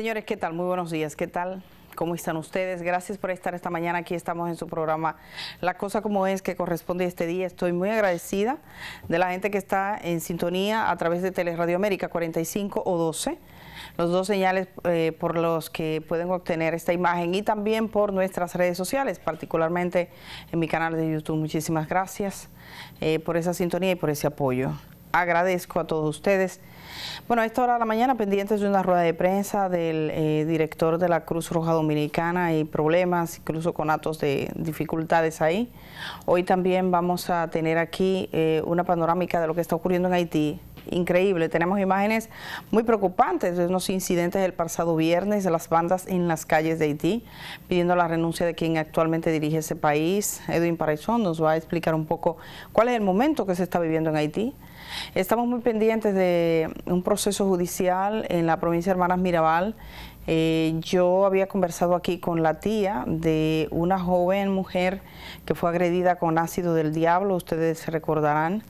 Señores, ¿qué tal? Muy buenos días, ¿qué tal? ¿Cómo están ustedes? Gracias por estar esta mañana. Aquí estamos en su programa La Cosa Como Es, que corresponde a este día. Estoy muy agradecida de la gente que está en sintonía a través de Teleradio América 45 o 12 los dos señales eh, por los que pueden obtener esta imagen y también por nuestras redes sociales, particularmente en mi canal de YouTube. Muchísimas gracias eh, por esa sintonía y por ese apoyo. Agradezco a todos ustedes bueno, a esta hora de la mañana, pendientes de una rueda de prensa del eh, director de la Cruz Roja Dominicana y problemas, incluso con actos de dificultades ahí. Hoy también vamos a tener aquí eh, una panorámica de lo que está ocurriendo en Haití increíble. Tenemos imágenes muy preocupantes de unos incidentes del pasado viernes de las bandas en las calles de Haití, pidiendo la renuncia de quien actualmente dirige ese país. Edwin Paraizón nos va a explicar un poco cuál es el momento que se está viviendo en Haití. Estamos muy pendientes de un proceso judicial en la provincia de Hermanas Mirabal. Eh, yo había conversado aquí con la tía de una joven mujer que fue agredida con ácido del diablo, ustedes recordarán.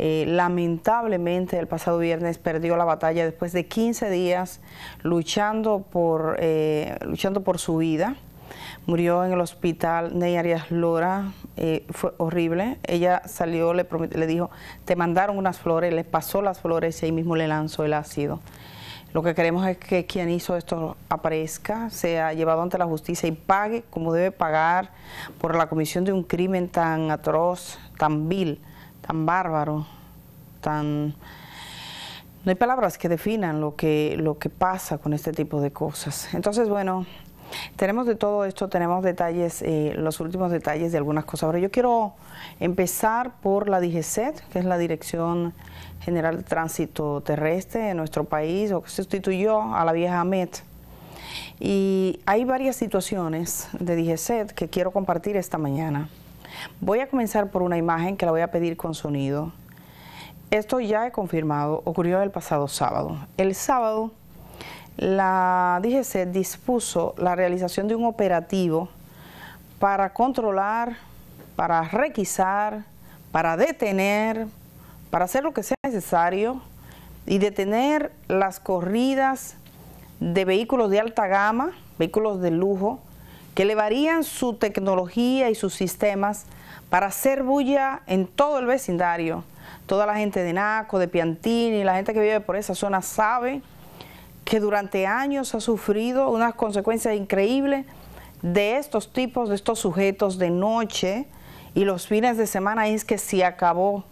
Eh, lamentablemente el pasado viernes perdió la batalla después de 15 días luchando por, eh, luchando por su vida. Murió en el hospital Ney Arias Lora, eh, fue horrible. Ella salió, le, le dijo, te mandaron unas flores, le pasó las flores y ahí mismo le lanzó el ácido. Lo que queremos es que quien hizo esto aparezca, sea llevado ante la justicia y pague como debe pagar por la comisión de un crimen tan atroz, tan vil tan bárbaro, tan... No hay palabras que definan lo que, lo que pasa con este tipo de cosas. Entonces, bueno, tenemos de todo esto, tenemos detalles, eh, los últimos detalles de algunas cosas. Ahora yo quiero empezar por la DGCET, que es la Dirección General de Tránsito Terrestre en nuestro país, o que sustituyó a la vieja AMET. Y hay varias situaciones de DGCET que quiero compartir esta mañana. Voy a comenzar por una imagen que la voy a pedir con sonido. Esto ya he confirmado, ocurrió el pasado sábado. El sábado la DGC dispuso la realización de un operativo para controlar, para requisar, para detener, para hacer lo que sea necesario y detener las corridas de vehículos de alta gama, vehículos de lujo, que elevarían su tecnología y sus sistemas para hacer bulla en todo el vecindario. Toda la gente de Naco, de Piantini, la gente que vive por esa zona sabe que durante años ha sufrido unas consecuencias increíbles de estos tipos, de estos sujetos de noche y los fines de semana es que se acabó,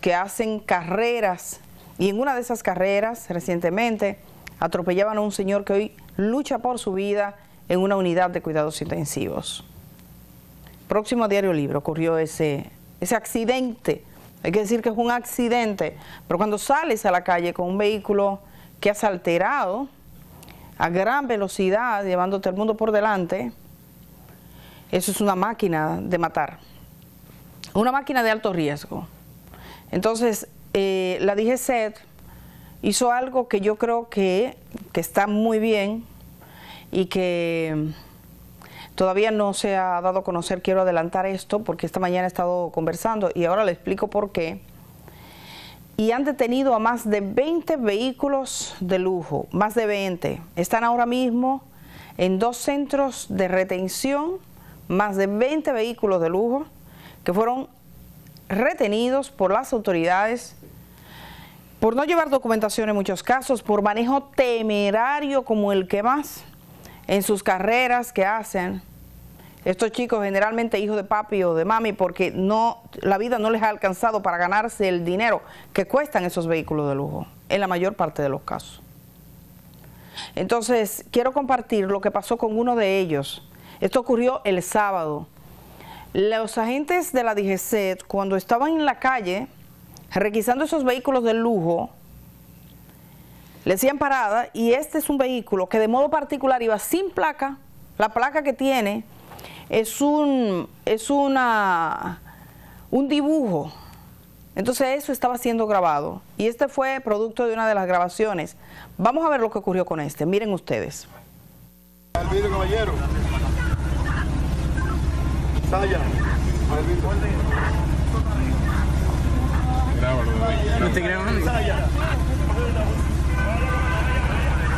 que hacen carreras y en una de esas carreras recientemente atropellaban a un señor que hoy lucha por su vida en una unidad de cuidados intensivos. Próximo a Diario Libre ocurrió ese, ese accidente. Hay que decir que es un accidente, pero cuando sales a la calle con un vehículo que has alterado a gran velocidad, llevándote al mundo por delante, eso es una máquina de matar, una máquina de alto riesgo. Entonces, eh, la DGCET hizo algo que yo creo que, que está muy bien, y que todavía no se ha dado a conocer, quiero adelantar esto porque esta mañana he estado conversando y ahora le explico por qué. Y han detenido a más de 20 vehículos de lujo, más de 20. Están ahora mismo en dos centros de retención, más de 20 vehículos de lujo que fueron retenidos por las autoridades por no llevar documentación en muchos casos, por manejo temerario como el que más en sus carreras que hacen, estos chicos generalmente hijos de papi o de mami, porque no la vida no les ha alcanzado para ganarse el dinero que cuestan esos vehículos de lujo, en la mayor parte de los casos. Entonces, quiero compartir lo que pasó con uno de ellos. Esto ocurrió el sábado. Los agentes de la DGC, cuando estaban en la calle requisando esos vehículos de lujo, le decían parada y este es un vehículo que de modo particular iba sin placa, la placa que tiene es un es una un dibujo. Entonces eso estaba siendo grabado y este fue producto de una de las grabaciones. Vamos a ver lo que ocurrió con este. Miren ustedes.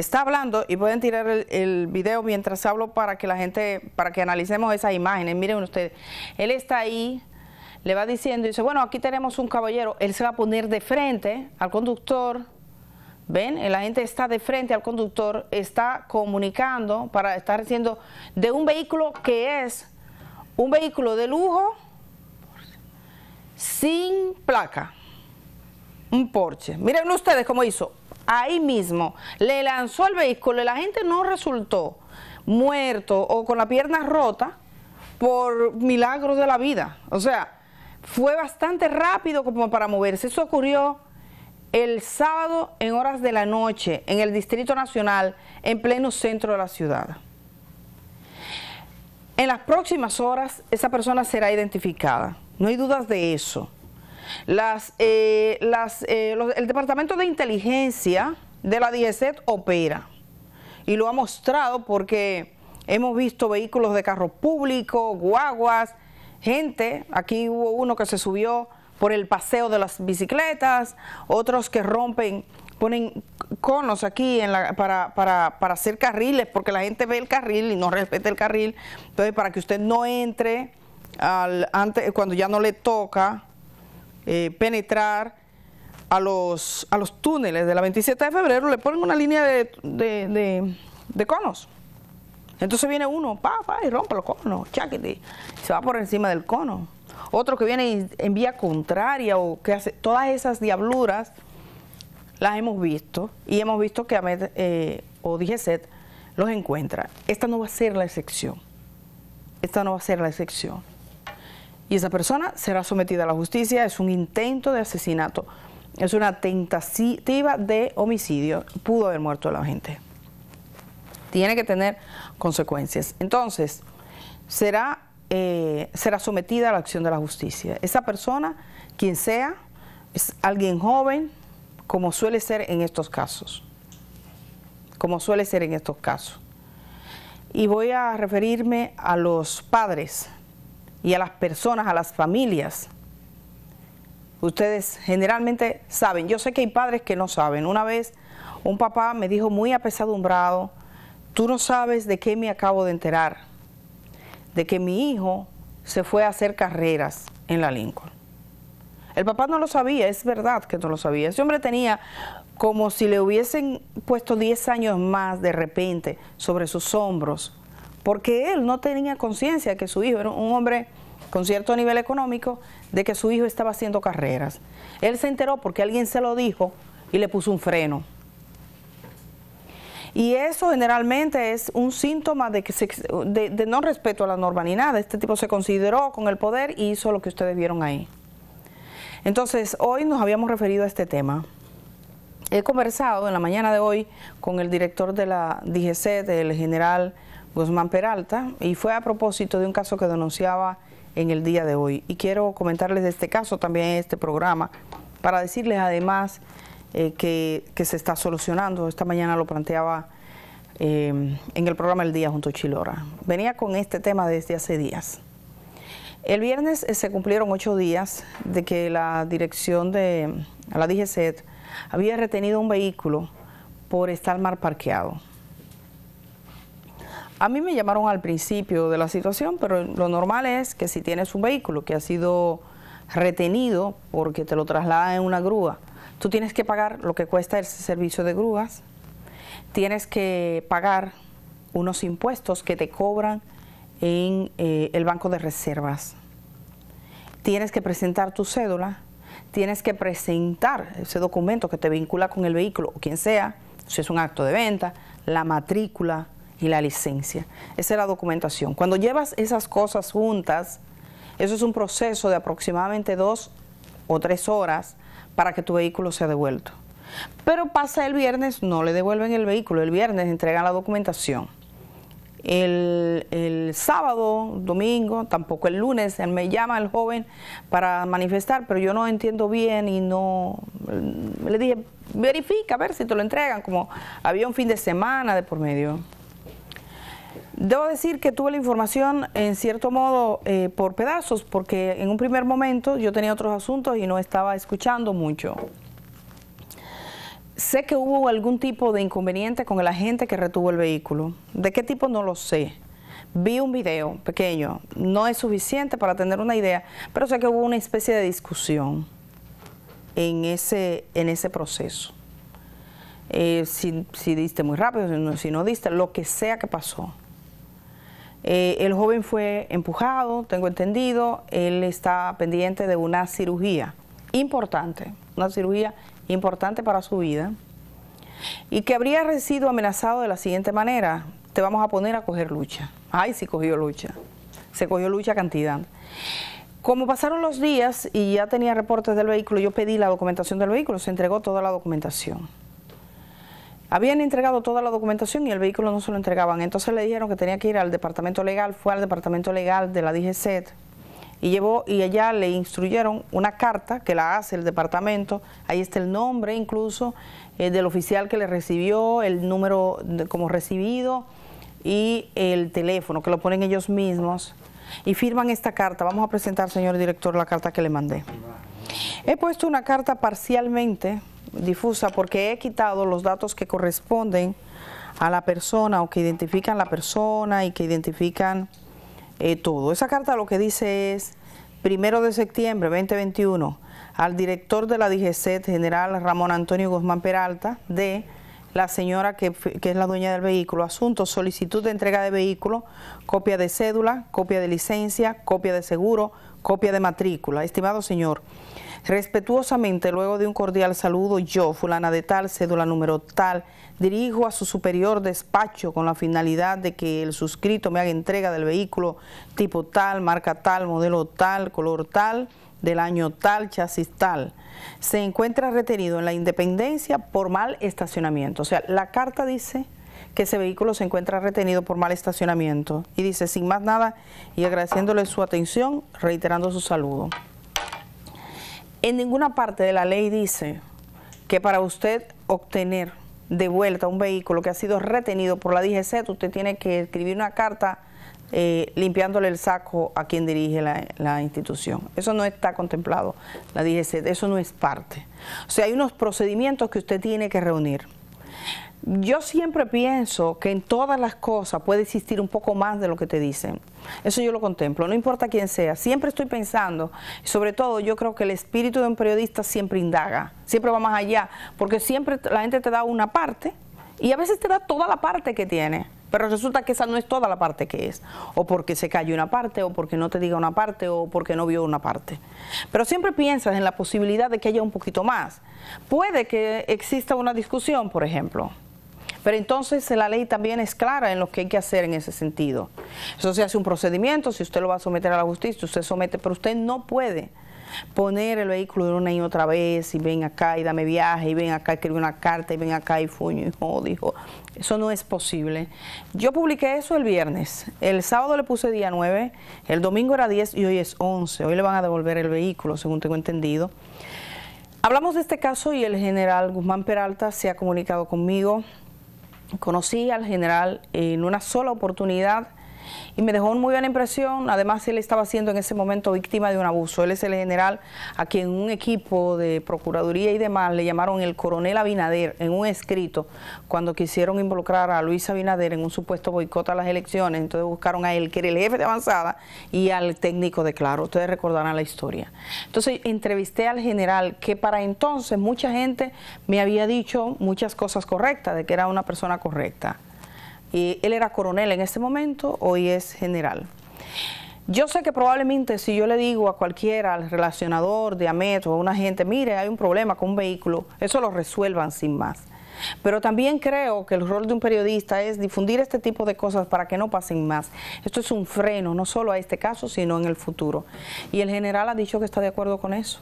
está hablando y pueden tirar el, video mientras hablo para que la gente, para que analicemos esas imágenes. Miren ustedes, él está ahí, le va diciendo, dice, bueno, aquí tenemos un caballero, él se va a poner de frente al conductor, ¿Ven? Eh, la gente está de frente al conductor, está comunicando para estar haciendo de un vehículo que es un vehículo de lujo sin placa. Un Porsche. Miren ustedes cómo hizo ahí mismo, le lanzó el vehículo y la gente no resultó muerto o con la pierna rota por milagros de la vida. O sea, fue bastante rápido como para moverse. Eso ocurrió el sábado en horas de la noche en el Distrito Nacional, en pleno centro de la ciudad. En las próximas horas esa persona será identificada, no hay dudas de eso. Las, eh, eh, el Departamento de Inteligencia de la DGCET opera y lo ha mostrado porque hemos visto vehículos de carro público, guaguas, gente, aquí hubo uno que se subió por el paseo de las bicicletas, otros que rompen, ponen conos aquí para, hacer carriles, porque la gente ve el carril y no respeta el carril, entonces para que usted no entre antes, cuando ya no le toca, eh, penetrar a los, a los túneles de la 27 de febrero, le ponen una línea de, conos. Entonces viene uno, pa, pa, y rompe los conos, que se va por encima del cono. Otro que viene en vía contraria o que hace todas esas diabluras, las hemos visto y hemos visto que a eh, o DGCET los encuentra. Esta no va a ser la excepción. Esta no va a ser la excepción y esa persona será sometida a la justicia. Es un intento de asesinato, es una tentativa de homicidio. Pudo haber muerto la gente. Tiene que tener consecuencias. Entonces, será, eh, será sometida a la acción de la justicia. Esa persona, quien sea, es alguien joven, como suele ser en estos casos. Como suele ser en estos casos. Y voy a referirme a los padres y a las personas, a las familias. Ustedes generalmente saben, yo sé que hay padres que no saben. Una vez un papá me dijo muy apesadumbrado, tú no sabes de qué me acabo de enterar, de que mi hijo se fue a hacer carreras en la Lincoln. El papá no lo sabía, es verdad que no lo sabía. Ese hombre tenía como si le hubiesen puesto 10 años más de repente sobre sus hombros porque él no tenía conciencia de que su hijo era un hombre con cierto nivel económico, de que su hijo estaba haciendo carreras. Él se enteró porque alguien se lo dijo y le puso un freno. Y eso generalmente es un síntoma de, que de, no respeto a la norma ni nada. Este tipo se consideró con el poder y hizo lo que ustedes vieron ahí. Entonces, hoy nos habíamos referido a este tema. He conversado en la mañana de hoy con el director de la DGC, del general Guzmán pues, Peralta, y fue a propósito de un caso que denunciaba en el día de hoy. Y quiero comentarles de este caso también en este programa, para decirles además eh, que, se está solucionando. Esta mañana lo planteaba eh, en el programa El Día junto a Chilora. Venía con este tema desde hace días. El viernes eh, se cumplieron ocho días de que la dirección de la DGCET había retenido un vehículo por estar mal parqueado. A mí me llamaron al principio de la situación, pero lo normal es que si tienes un vehículo que ha sido retenido porque te lo traslada en una grúa, tú tienes que pagar lo que cuesta el servicio de grúas, tienes que pagar unos impuestos que te cobran en eh, el banco de reservas, tienes que presentar tu cédula, tienes que presentar ese documento que te vincula con el vehículo o quien sea, si es un acto de venta, la matrícula, y la licencia. Esa es la documentación. Cuando llevas esas cosas juntas, eso es un proceso de aproximadamente dos o tres horas para que tu vehículo sea devuelto. Pero pasa el viernes, no le devuelven el vehículo, el viernes entregan la documentación. El, sábado, domingo, tampoco el lunes, me llama el joven para manifestar, pero yo no entiendo bien y no, le dije, verifica a ver si te lo entregan, como había un fin de semana de por medio. Debo decir que tuve la información en cierto modo eh, por pedazos, porque en un primer momento yo tenía otros asuntos y no estaba escuchando mucho. Sé que hubo algún tipo de inconveniente con el agente que retuvo el vehículo. ¿De qué tipo? No lo sé. Vi un video pequeño, no es suficiente para tener una idea, pero sé que hubo una especie de discusión en ese, en ese proceso. Eh, si, diste muy rápido, si no diste, lo que sea que pasó eh, el joven fue empujado, tengo entendido, él está pendiente de una cirugía importante, una cirugía importante para su vida, y que habría sido amenazado de la siguiente manera, te vamos a poner a coger lucha. Ay, sí cogió lucha, se cogió lucha cantidad. Como pasaron los días y ya tenía reportes del vehículo, yo pedí la documentación del vehículo, se entregó toda la documentación. Habían entregado toda la documentación y el vehículo no se lo entregaban. Entonces le dijeron que tenía que ir al departamento legal, fue al departamento legal de la DGCET y llevó y allá le instruyeron una carta que la hace el departamento, ahí está el nombre incluso eh, del oficial que le recibió, el número como recibido y el teléfono que lo ponen ellos mismos y firman esta carta. Vamos a presentar, señor director, la carta que le mandé. He puesto una carta parcialmente difusa porque he quitado los datos que corresponden a la persona o que identifican la persona y que identifican eh, todo. Esa carta lo que dice es, primero de septiembre 2021, al director de la DGC, general Ramón Antonio Guzmán Peralta, de la señora que, que, es la dueña del vehículo. Asunto, solicitud de entrega de vehículo, copia de cédula, copia de licencia, copia de seguro, copia de matrícula. Estimado señor, Respetuosamente, luego de un cordial saludo, yo, fulana de tal, cédula número tal, dirijo a su superior despacho con la finalidad de que el suscrito me haga entrega del vehículo tipo tal, marca tal, modelo tal, color tal, del año tal, chasis tal, se encuentra retenido en la independencia por mal estacionamiento. O sea, la carta dice que ese vehículo se encuentra retenido por mal estacionamiento. Y dice, sin más nada, y agradeciéndole su atención, reiterando su saludo. En ninguna parte de la ley dice que para usted obtener de vuelta un vehículo que ha sido retenido por la DGC, usted tiene que escribir una carta eh, limpiándole el saco a quien dirige la, la, institución. Eso no está contemplado, la DGC, eso no es parte. O sea, hay unos procedimientos que usted tiene que reunir yo siempre pienso que en todas las cosas puede existir un poco más de lo que te dicen. Eso yo lo contemplo, no importa quién sea. Siempre estoy pensando, sobre todo yo creo que el espíritu de un periodista siempre indaga, siempre va más allá, porque siempre la gente te da una parte y a veces te da toda la parte que tiene. Pero resulta que esa no es toda la parte que es, o porque se cayó una parte, o porque no te diga una parte, o porque no vio una parte. Pero siempre piensas en la posibilidad de que haya un poquito más. Puede que exista una discusión, por ejemplo, pero entonces eh, la ley también es clara en lo que hay que hacer en ese sentido. Eso se hace un procedimiento, si usted lo va a someter a la justicia, usted somete, pero usted no puede poner el vehículo de una y otra vez y ven acá y dame viaje y ven acá y escribe una carta y ven acá y fuño y jodido. Eso no es posible. Yo publiqué eso el viernes, el sábado le puse día 9, el domingo era 10 y hoy es 11. Hoy le van a devolver el vehículo, según tengo entendido. Hablamos de este caso y el general Guzmán Peralta se ha comunicado conmigo Conocí al general en una sola oportunidad y me dejó muy buena impresión. Además, él estaba siendo en ese momento víctima de un abuso. Él es el general a quien un equipo de Procuraduría y demás le llamaron el coronel Abinader en un escrito cuando quisieron involucrar a Luis Abinader en un supuesto boicot a las elecciones. Entonces buscaron a él, que era el jefe de avanzada, y al técnico de Claro. Ustedes recordarán la historia. Entonces entrevisté al general que para entonces mucha gente me había dicho muchas cosas correctas, de que era una persona correcta él era coronel en ese momento, hoy es general. Yo sé que probablemente si yo le digo a cualquiera, al relacionador de AMET o a una gente, mire, hay un problema con un vehículo, eso lo resuelvan sin más. Pero también creo que el rol de un periodista es difundir este tipo de cosas para que no pasen más. Esto es un freno, no solo a este caso, sino en el futuro. Y el general ha dicho que está de acuerdo con eso.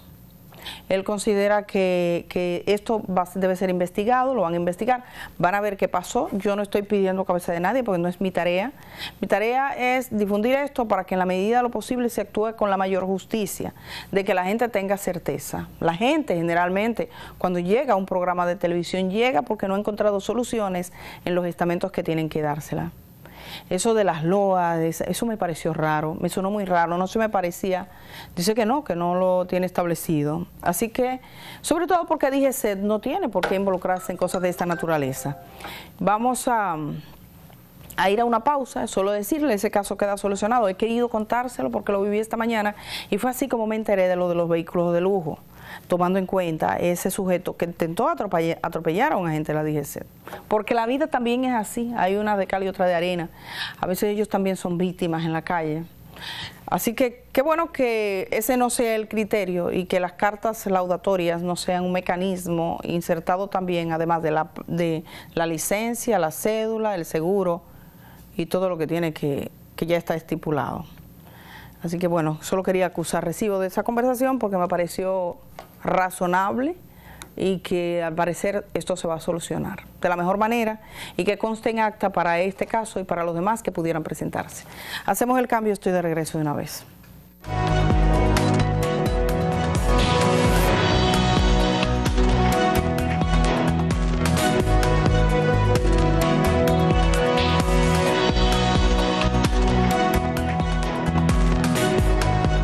Él considera que, esto debe ser investigado, lo van a investigar, van a ver qué pasó. Yo no estoy pidiendo cabeza de nadie porque no es mi tarea. Mi tarea es difundir esto para que en la medida de lo posible se actúe con la mayor justicia, de que la gente tenga certeza. La gente generalmente cuando llega a un programa de televisión llega porque no ha encontrado soluciones en los estamentos que tienen que dársela. Eso de las loas, eso me pareció raro, me sonó muy raro, no se me parecía. Dice que no, que no lo tiene establecido. Así que, sobre todo porque dije sed, no tiene por qué involucrarse en cosas de esta naturaleza. Vamos a a ir a una pausa, solo decirle, ese caso queda solucionado. He querido contárselo porque lo viví esta mañana y fue así como me enteré de lo de los vehículos de lujo tomando en cuenta ese sujeto que intentó atropellar, a un agente de la DGC. Porque la vida también es así, hay una de cal y otra de arena. A veces ellos también son víctimas en la calle. Así que qué bueno que ese no sea el criterio y que las cartas laudatorias no sean un mecanismo insertado también, además de la, de la licencia, la cédula, el seguro y todo lo que tiene que, que ya está estipulado. Así que bueno, solo quería acusar recibo de esa conversación porque me pareció razonable y que al parecer esto se va a solucionar de la mejor manera y que conste en acta para este caso y para los demás que pudieran presentarse. Hacemos el cambio, estoy de regreso de una vez.